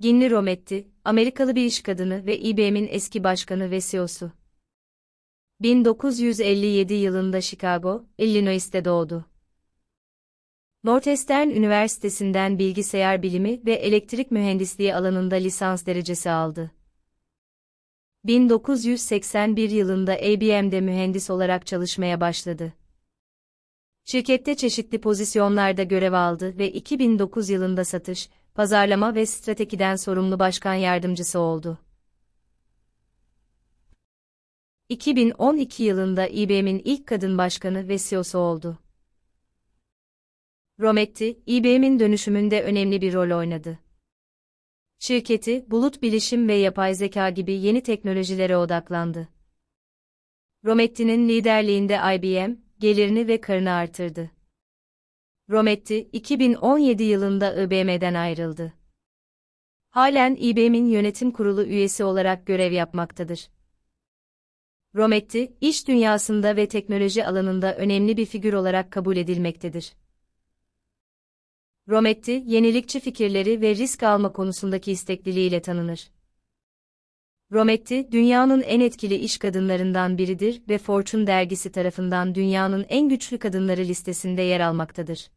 Ginni Rometti, Amerikalı bir iş kadını ve IBM'in eski başkanı ve CEO'su. 1957 yılında Chicago, Illinois'te doğdu. Northwestern Üniversitesi'nden bilgisayar bilimi ve elektrik mühendisliği alanında lisans derecesi aldı. 1981 yılında IBM'de mühendis olarak çalışmaya başladı. Şirkette çeşitli pozisyonlarda görev aldı ve 2009 yılında satış, pazarlama ve stratejiden sorumlu başkan yardımcısı oldu. 2012 yılında IBM'in ilk kadın başkanı ve CEO'su oldu. Rometti, IBM'in dönüşümünde önemli bir rol oynadı. Şirketi, bulut bilişim ve yapay zeka gibi yeni teknolojilere odaklandı. Rometti'nin liderliğinde IBM, gelirini ve karını artırdı. Rometti 2017 yılında IBM'den ayrıldı. Halen IBM'in yönetim kurulu üyesi olarak görev yapmaktadır. Rometti, iş dünyasında ve teknoloji alanında önemli bir figür olarak kabul edilmektedir. Rometti, yenilikçi fikirleri ve risk alma konusundaki istekliliğiyle tanınır. Rometti, dünyanın en etkili iş kadınlarından biridir ve Fortune dergisi tarafından dünyanın en güçlü kadınları listesinde yer almaktadır.